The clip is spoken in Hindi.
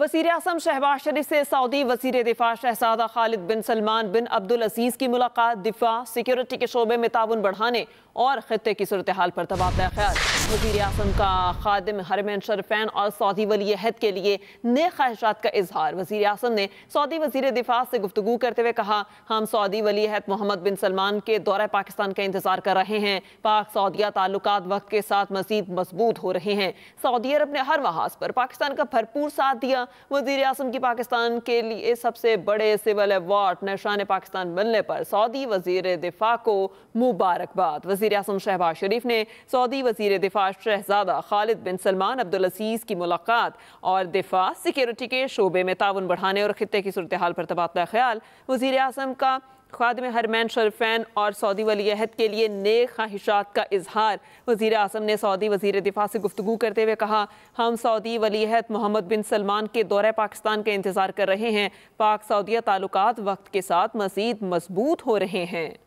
वजीर अजम शहबाज शरीफ से सऊदी वजीर दिफा शहजादा खालिद बिन सलमान बिन अब्दुल अजीज़ की मुलाकात दिफा सिक्योरिटी के शोबे में ताउन बढ़ाने और ख़त्े की सूरत हाल पर तबादला ख्याल वजीर अजम का खादिम हरमैन शरफैन और सऊदी वली अहद के लिए नए ख्वाहिशात का इजहार वजी अजम ने सऊदी वजीर दिफा से गुफ्तु करते हुए कहा हम सऊदी वली अहद मोहम्मद बिन सलमान के दौरे पाकिस्तान का इंतजार कर रहे हैं पाक सऊदिया ताल्लुक वक्त के साथ मजीद मजबूत हो रहे हैं सऊदी अरब ने हर महाज पर पाकिस्तान का भरपूर साथ दिया किया वजीर अजम की पाकिस्तान के लिए सबसे बड़े सिविल अवार्ड नशान पाकिस्तान बनने पर सऊदी वजीर दिफा को मुबारकबाद वजीर अजम शहबाज शरीफ ने सऊदी वजीर दिफा शहजादा खालिद बिन सलमान अब्दुल अजीज़ की मुलाकात और दिफा सिक्योरिटी के शोबे में ताउन बढ़ाने और खत्े की सूरत हाल पर तबादला ख्याल वजीर अजम का खादम हरमैन शरफैन और सऊदी वली अहद के लिए नए ख्वाहिशात का इजहार वजीर अजम ने सऊदी वजीर दिफा से गुफ्तु करते हुए कहा हम सऊदी वली अहद मोहम्मद बिन सलमान के दौरे पाकिस्तान का इंतज़ार कर रहे हैं पाक सऊदिया ताल्लुक वक्त के साथ मजीद मजबूत हो रहे हैं